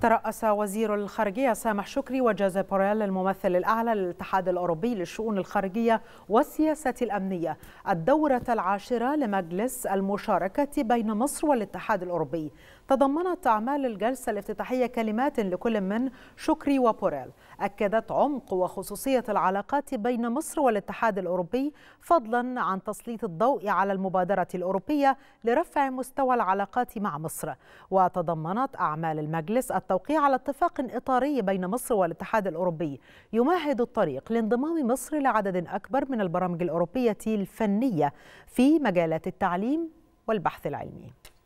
ترأس وزير الخارجية سامح شكري وجاز بوريل الممثل الأعلى للاتحاد الأوروبي للشؤون الخارجية والسياسة الأمنية الدورة العاشرة لمجلس المشاركة بين مصر والاتحاد الأوروبي تضمنت أعمال الجلسة الافتتاحية كلمات لكل من شكري وبوريل أكدت عمق وخصوصية العلاقات بين مصر والاتحاد الأوروبي فضلا عن تسليط الضوء على المبادرة الأوروبية لرفع مستوى العلاقات مع مصر وتضمنت أعمال المجلس التوقيع على اتفاق إطاري بين مصر والاتحاد الأوروبي يمهد الطريق لانضمام مصر لعدد أكبر من البرامج الأوروبية الفنية في مجالات التعليم والبحث العلمي